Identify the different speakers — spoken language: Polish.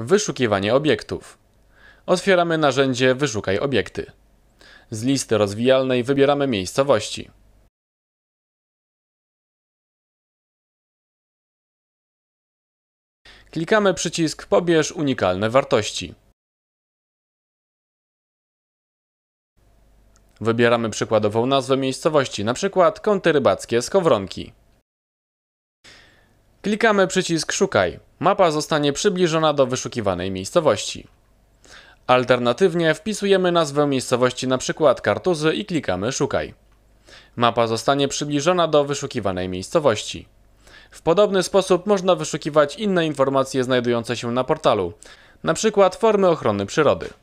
Speaker 1: Wyszukiwanie obiektów. Otwieramy narzędzie Wyszukaj obiekty. Z listy rozwijalnej wybieramy miejscowości.
Speaker 2: Klikamy przycisk Pobierz
Speaker 1: unikalne wartości. Wybieramy przykładową nazwę miejscowości, np. Kąty Rybackie z Kowronki. Klikamy przycisk Szukaj. Mapa zostanie przybliżona do wyszukiwanej miejscowości. Alternatywnie wpisujemy nazwę miejscowości np. Kartuzy i klikamy Szukaj. Mapa zostanie przybliżona do wyszukiwanej miejscowości. W podobny sposób można wyszukiwać inne informacje znajdujące się na portalu, np. formy ochrony przyrody.